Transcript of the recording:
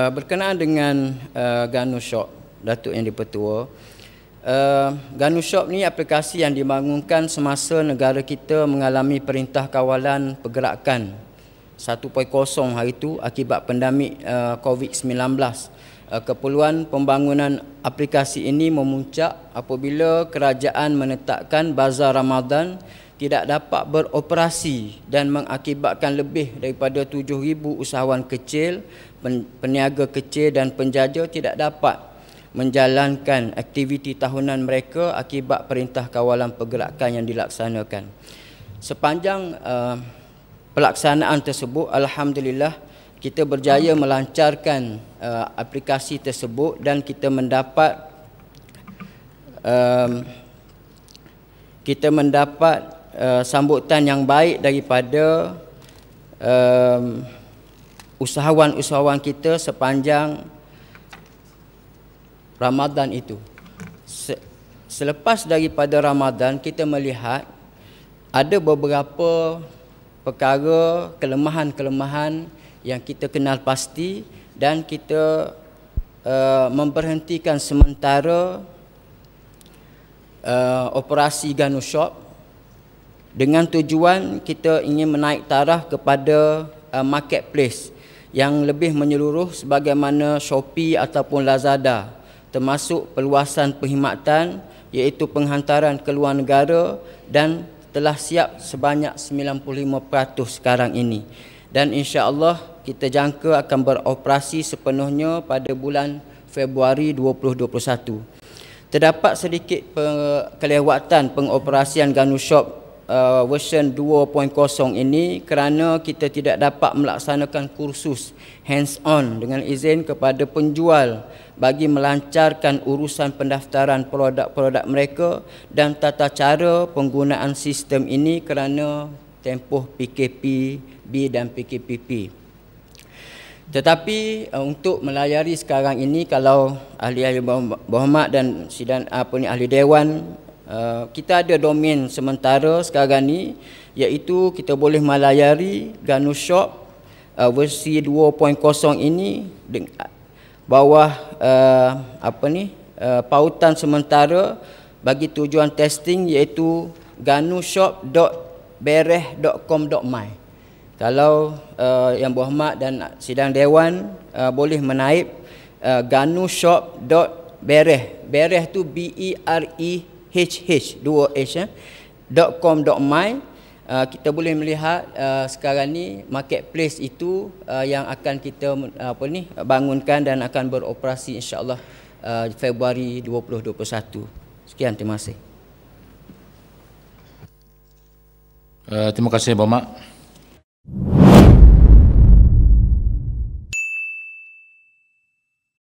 Uh, berkenaan dengan uh, Ganu Shop Datuk Yang Dipertua uh, Ganu Shop ni aplikasi yang dibangunkan semasa negara kita mengalami perintah kawalan pergerakan 1.0 hari itu akibat pandemik uh, COVID-19 uh, keperluan pembangunan aplikasi ini memuncak apabila kerajaan menetapkan Bazar Ramadan tidak dapat beroperasi dan mengakibatkan lebih daripada 7,000 usahawan kecil peniaga kecil dan penjaja tidak dapat menjalankan aktiviti tahunan mereka akibat perintah kawalan pergerakan yang dilaksanakan. Sepanjang uh, pelaksanaan tersebut, Alhamdulillah kita berjaya melancarkan uh, aplikasi tersebut dan kita mendapat um, kita mendapat uh, sambutan yang baik daripada um, usahawan-usahawan kita sepanjang Ramadan itu. Selepas daripada Ramadan kita melihat ada beberapa perkara kelemahan-kelemahan yang kita kenal pasti dan kita uh, memperhentikan sementara uh, operasi Ganu Shop dengan tujuan kita ingin menaik taraf kepada uh, marketplace yang lebih menyeluruh sebagaimana Shopee ataupun Lazada termasuk peluasan perkhidmatan iaitu penghantaran ke luar negara dan telah siap sebanyak 95% sekarang ini dan insya-Allah kita jangka akan beroperasi sepenuhnya pada bulan Februari 2021. Terdapat sedikit kelewatan pengoperasian Ganu uh, version 2.0 ini kerana kita tidak dapat melaksanakan kursus hands on dengan izin kepada penjual bagi melancarkan urusan pendaftaran produk-produk mereka dan tata cara penggunaan sistem ini kerana tempoh PKP B dan PKPP. Tetapi uh, untuk melayari sekarang ini kalau ahli-ahli berhormat dan sidang apa ni ahli dewan Eh, kita ada domain sementara sekarang ni iaitu kita boleh melayari Ganu Shop uh, versi 2.0 ini bawah uh, apa ni uh, pautan sementara bagi tujuan testing iaitu ganushop.bereh.com.my kalau uh, yang berhormat dan sidang dewan uh, boleh menaip uh, ganushop.bereh bereh tu b e r e -h hh2h.com.my eh, Uh, ah, kita boleh melihat uh, sekarang ni marketplace itu uh, yang akan kita uh, apa ni bangunkan dan akan beroperasi insyaallah uh, Februari 2021. Sekian terima kasih. Uh, terima kasih Bapak.